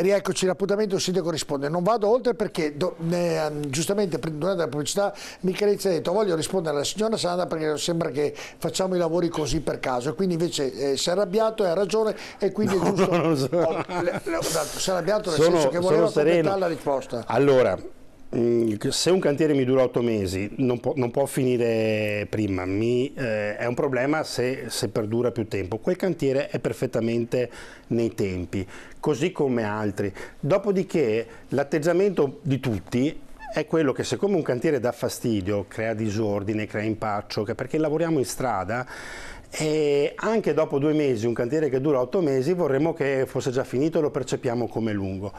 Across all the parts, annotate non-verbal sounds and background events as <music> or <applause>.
Rieccoci, l'appuntamento il Sindaco risponde. Non vado oltre perché do, eh, giustamente durante la pubblicità Michelezza ha detto voglio rispondere alla signora Sanda perché sembra che facciamo i lavori così per caso. quindi invece eh, si è arrabbiato e ha ragione e quindi no, è giusto... <laughs> No, no, no. Oh, le, le, le, si è arrabbiato nel sono, senso che voleva sono la risposta. Allora, Mm, se un cantiere mi dura otto mesi non può, non può finire prima, mi, eh, è un problema se, se, perdura più tempo, quel cantiere è perfettamente nei tempi, così come altri. Dopodiché l'atteggiamento di tutti è quello che siccome un cantiere dà fastidio, crea disordine, crea impaccio, perché lavoriamo in strada, e anche dopo due mesi, un cantiere che dura otto mesi, vorremmo che fosse già finito e lo percepiamo come lungo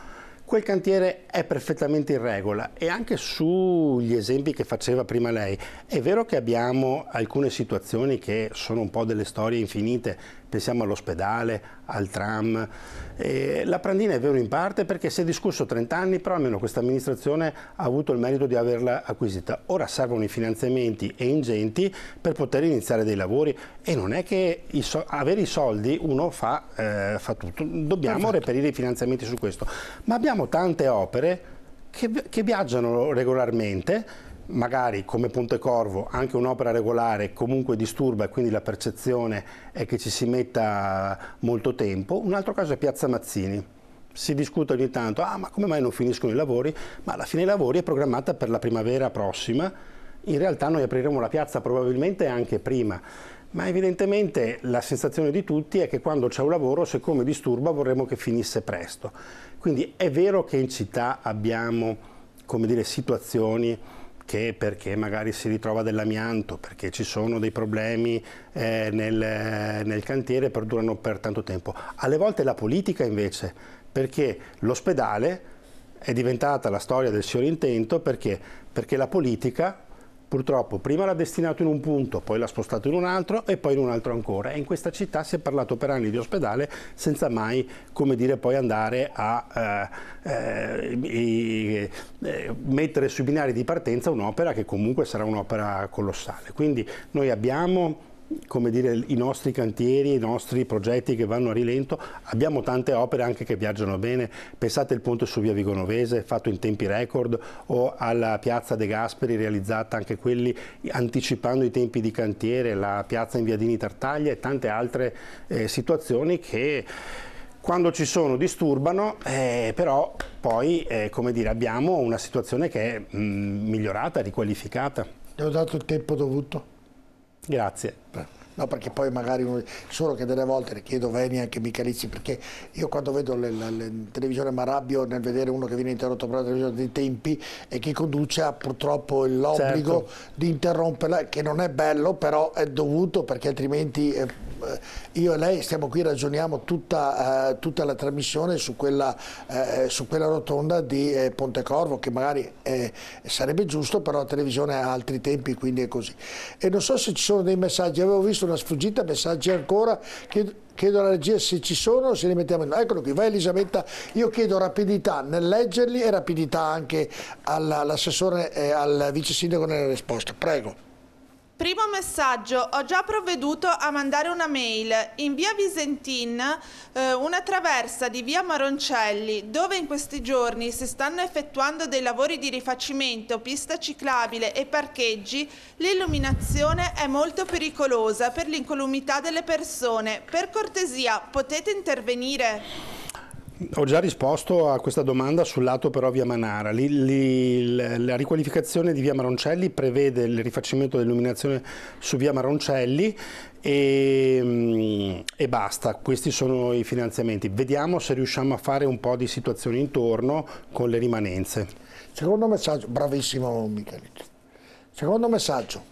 Quel cantiere è perfettamente in regola e anche sugli esempi che faceva prima lei, è vero che abbiamo alcune situazioni che sono un po' delle storie infinite, pensiamo all'ospedale, al tram. E la Prandina è vero in parte perché si è discusso 30 anni, però almeno questa amministrazione ha avuto il merito di averla acquisita. Ora servono i finanziamenti e ingenti per poter iniziare dei lavori e non è che i so avere i soldi uno fa, eh, fa tutto, dobbiamo Perfetto. reperire i finanziamenti su questo, ma abbiamo tante opere che, che viaggiano regolarmente magari come Ponte Corvo anche un'opera regolare comunque disturba e quindi la percezione è che ci si metta molto tempo. Un altro caso è Piazza Mazzini. Si discute ogni tanto, ah ma come mai non finiscono i lavori? Ma la fine dei lavori è programmata per la primavera prossima, in realtà noi apriremo la piazza probabilmente anche prima. Ma evidentemente la sensazione di tutti è che quando c'è un lavoro, siccome disturba, vorremmo che finisse presto. Quindi è vero che in città abbiamo, come dire, situazioni che perché magari si ritrova dell'amianto, perché ci sono dei problemi eh, nel, nel cantiere perdurano per tanto tempo. Alle volte la politica invece, perché l'ospedale è diventata la storia del signor intento perché? perché la politica Purtroppo prima l'ha destinato in un punto, poi l'ha spostato in un altro e poi in un altro ancora. E in questa città si è parlato per anni di ospedale senza mai, come dire, poi andare a eh, eh, eh mettere sui binari di partenza un'opera che comunque sarà un'opera colossale. Quindi noi abbiamo come dire, i nostri cantieri, i nostri progetti che vanno a rilento, abbiamo tante opere anche che viaggiano bene, pensate al ponte su via Vigonovese fatto in tempi record o alla piazza De Gasperi realizzata anche quelli anticipando i tempi di cantiere, la piazza in Viadini Tartaglia e tante altre eh, situazioni che quando ci sono disturbano, eh, però poi eh, dire, abbiamo una situazione che è mh, mm, migliorata, riqualificata. Le ho dato il tempo dovuto? Grazie. No, perché poi magari uno, solo che delle volte le chiedo Veni anche Michalizzi, perché io quando vedo le, la, le televisione mi arrabbio nel vedere uno che viene interrotto per la televisione dei tempi e chi conduce ha purtroppo l'obbligo certo. di interromperla, che non è bello, però è dovuto perché altrimenti. È, eh, eh, io e lei stiamo qui, ragioniamo tutta, eh, tutta la trasmissione su quella, eh, su quella rotonda di eh, Pontecorvo che magari eh, sarebbe giusto, però la televisione ha altri tempi, quindi è così. E non so se ci sono dei messaggi, avevo visto una sfuggita, messaggi ancora, chiedo, chiedo alla regia se ci sono, se li mettiamo in... Eccolo qui, vai Elisabetta, io chiedo rapidità nel leggerli e rapidità anche all'assessore e eh, al vice sindaco nelle risposte, prego. Primo messaggio, ho già provveduto a mandare una mail in via Visentin, eh, una traversa di via Maroncelli, dove in questi giorni si stanno effettuando dei lavori di rifacimento, pista ciclabile e parcheggi, l'illuminazione è molto pericolosa per l'incolumità delle persone. Per cortesia, potete intervenire? Ho già risposto a questa domanda sul lato però via Manara. Lì, lì, la riqualificazione di via Maroncelli prevede il rifacimento dell'illuminazione su via Maroncelli e, mm, e, basta, questi sono i finanziamenti. Vediamo se riusciamo a fare un po' di situazioni intorno con le rimanenze. Secondo messaggio, bravissimo Micheletti. Secondo messaggio,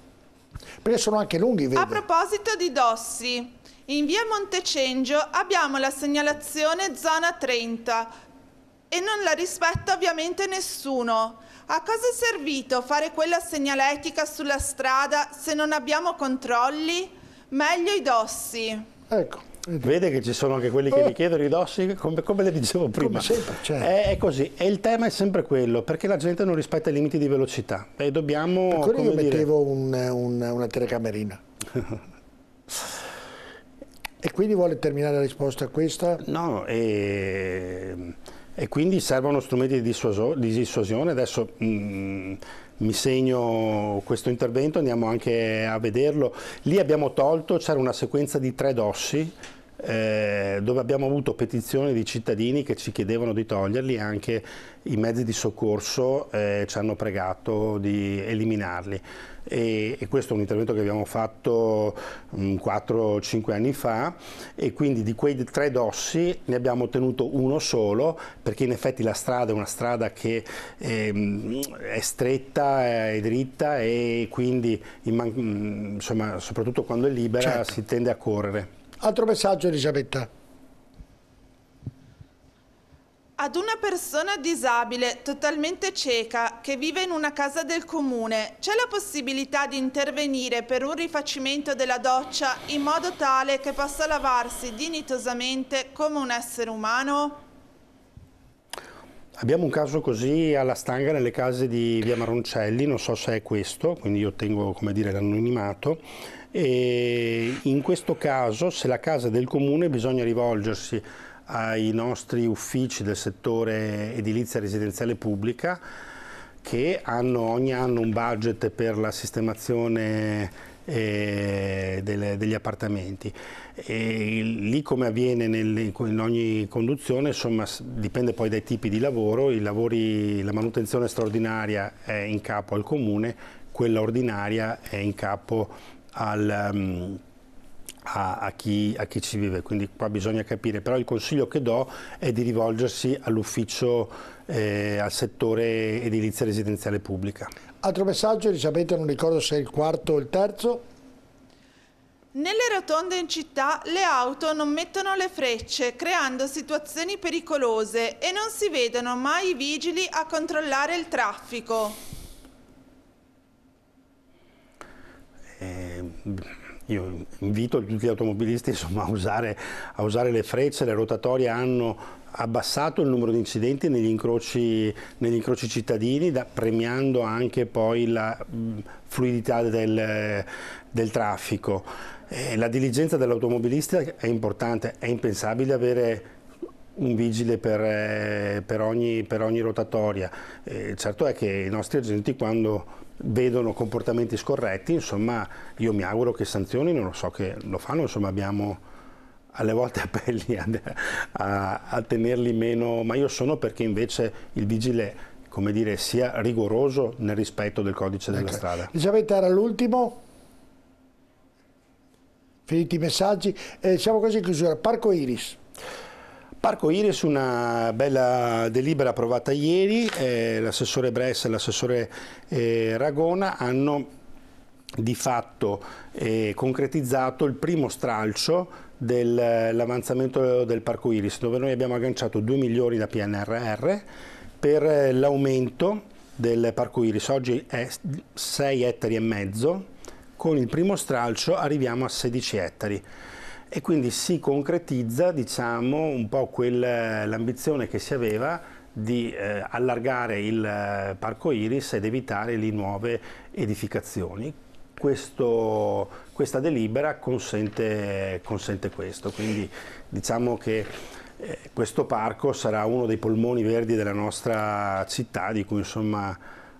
perché sono anche lunghi. Vedo. A proposito di Dossi, in via Montecengio abbiamo la segnalazione zona 30 e non la rispetta ovviamente nessuno. A cosa è servito fare quella segnaletica sulla strada se non abbiamo controlli? Meglio i dossi. Ecco. Vede che ci sono anche quelli che eh. Oh. gli chiedono i dossi, come, come le dicevo prima. Sempre, cioè. è, è, così, e il tema è sempre quello, perché la gente non rispetta i limiti di velocità. E dobbiamo... Per quello io dire... mettevo un, un, una telecamerina. <laughs> E quindi vuole terminare la risposta a questa? No, e, e quindi servono strumenti di, dissuasione. Adesso mh, mm, mi segno questo intervento, andiamo anche a vederlo. Lì abbiamo tolto, c'era una sequenza di tre dossi eh, dove abbiamo avuto petizioni di cittadini che ci chiedevano di toglierli, e anche i mezzi di soccorso eh, ci hanno pregato di eliminarli. E, e, questo è un intervento che abbiamo fatto 4-5 mm, anni fa e quindi di quei tre dossi ne abbiamo ottenuto uno solo perché in effetti la strada è una strada che eh, è stretta, e dritta e quindi mm, insomma, soprattutto quando è libera certo. si tende a correre. Altro messaggio Elisabetta. Ad una persona disabile, totalmente cieca, che vive in una casa del comune, c'è la possibilità di intervenire per un rifacimento della doccia in modo tale che possa lavarsi dignitosamente come un essere umano? Abbiamo un caso così alla stanga nelle case di via Maroncelli, non so se è questo, quindi io tengo l'anonimato. in questo caso, se la casa è del comune, bisogna rivolgersi ai nostri uffici del settore edilizia residenziale pubblica che hanno ogni anno un budget per la sistemazione eh, delle, degli appartamenti. E lì come avviene nel, in ogni conduzione, insomma, dipende poi dai tipi di lavoro, lavori, la manutenzione straordinaria è in capo al comune, quella ordinaria è in capo al... Um, a, a, chi, a, chi, ci vive, quindi qua bisogna capire, però il consiglio che do è di rivolgersi all'ufficio, eh, al settore edilizia residenziale pubblica. Altro messaggio, Elisabetta, non ricordo se è il quarto o il terzo. Nelle rotonde in città le auto non mettono le frecce, creando situazioni pericolose e non si vedono mai i vigili a controllare il traffico. Eh, io invito tutti gli automobilisti insomma, a, usare, a, usare, le frecce, le rotatorie hanno abbassato il numero di incidenti negli incroci, negli incroci cittadini, da, premiando anche poi la mh, fluidità del, del traffico. E la diligenza dell'automobilista è importante, è impensabile avere un vigile per, eh, per, ogni, per ogni, rotatoria. E eh, certo è che i nostri agenti quando vedono comportamenti scorretti, insomma io mi auguro che sanzionino, lo so che lo fanno, insomma abbiamo alle volte <laughs> appelli a, a, a tenerli meno, ma io sono perché invece il vigile come dire, sia rigoroso nel rispetto del codice della okay. strada. Elisabetta era l'ultimo? Finiti i messaggi, eh, siamo quasi in chiusura. Parco Iris. Parco Iris, una bella delibera approvata ieri, eh, l'assessore Bressa e l'assessore eh, Ragona hanno di fatto eh, concretizzato il primo stralcio dell'avanzamento eh, del Parco Iris, dove noi abbiamo agganciato 2 milioni da PNRR per eh, l'aumento del Parco Iris, oggi è 6 ettari e mezzo, con il primo stralcio arriviamo a 16 ettari e quindi si concretizza diciamo, un po' l'ambizione che si aveva di eh, allargare il eh, parco Iris ed evitare le nuove edificazioni. Questo, questa delibera consente, consente questo, quindi diciamo che eh, questo parco sarà uno dei polmoni verdi della nostra città di cui insomma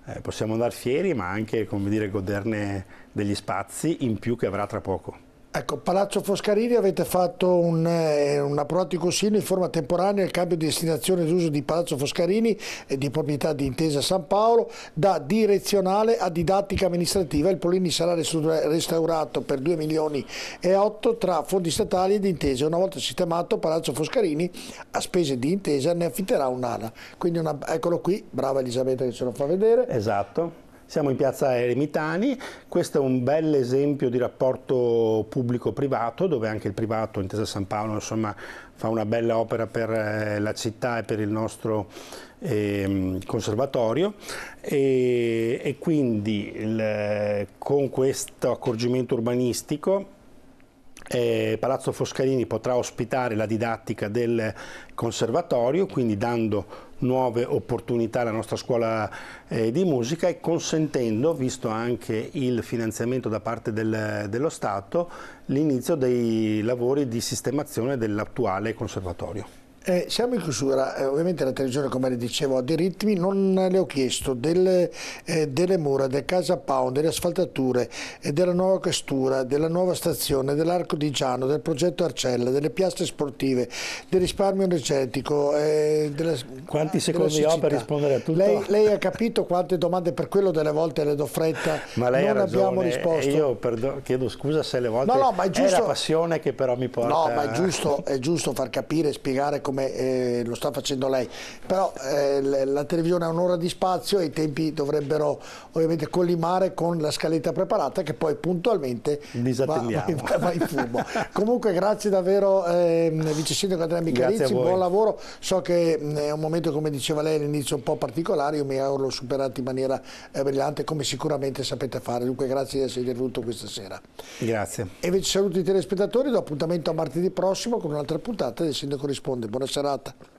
eh, possiamo andare fieri ma anche dire, goderne degli spazi in più che avrà tra poco. Ecco, Palazzo Foscarini avete fatto un, eh, un approdo consiglio in forma temporanea al cambio di destinazione d'uso di Palazzo Foscarini e di proprietà di Intesa San Paolo da direzionale a didattica amministrativa. Il Polini sarà restaurato per 2 milioni e 8 tra fondi statali ed Intesa. Una volta sistemato Palazzo Foscarini a spese di Intesa ne affitterà un'ala. Quindi una, eccolo qui, brava Elisabetta che ce lo fa vedere. Esatto siamo in piazza Eremitani, questo è un bel esempio di rapporto pubblico-privato dove anche il privato, Intesa San Paolo, insomma, fa una bella opera per eh, la città e per il nostro eh, conservatorio e, e quindi il, con questo accorgimento urbanistico eh, Palazzo Foscarini potrà ospitare la didattica del conservatorio, quindi dando nuove opportunità alla nostra scuola eh, di musica e consentendo, visto anche il finanziamento da parte del, dello Stato, l'inizio dei lavori di sistemazione dell'attuale conservatorio. Eh, siamo in chiusura, eh, ovviamente la televisione come le dicevo ha dei ritmi, non le ho chiesto delle, eh, delle mura, del Casa Pound, delle asfaltature, eh, della nuova questura, della nuova stazione, dell'arco di Giano, del progetto Arcella, delle piastre sportive, del risparmio energetico. Eh, della, Quanti secondi ho per rispondere a tutto? Lei, lei, ha capito quante domande per quello delle volte le do fretta, ma lei non abbiamo eh, risposto. Io perdo, chiedo scusa se le volte no, no, ma è, giusto, è la passione che però mi porta. No, ma è giusto, è giusto far capire e spiegare come come eh, lo sta facendo lei, però eh, la televisione ha un'ora di spazio e i tempi dovrebbero ovviamente collimare con la scaletta preparata che poi puntualmente va, va, <laughs> va, in fumo. Comunque grazie davvero eh, Vice Sindaco Andrea Micarizzi, buon lavoro, so che è un momento come diceva lei all'inizio un po' particolare, io mi auguro superato in maniera eh, brillante come sicuramente sapete fare, dunque grazie di essere venuto questa sera. Grazie. E invece saluto i telespettatori, do appuntamento a martedì prossimo con un'altra puntata del Sindaco Risponde. Buonasera. shanaanta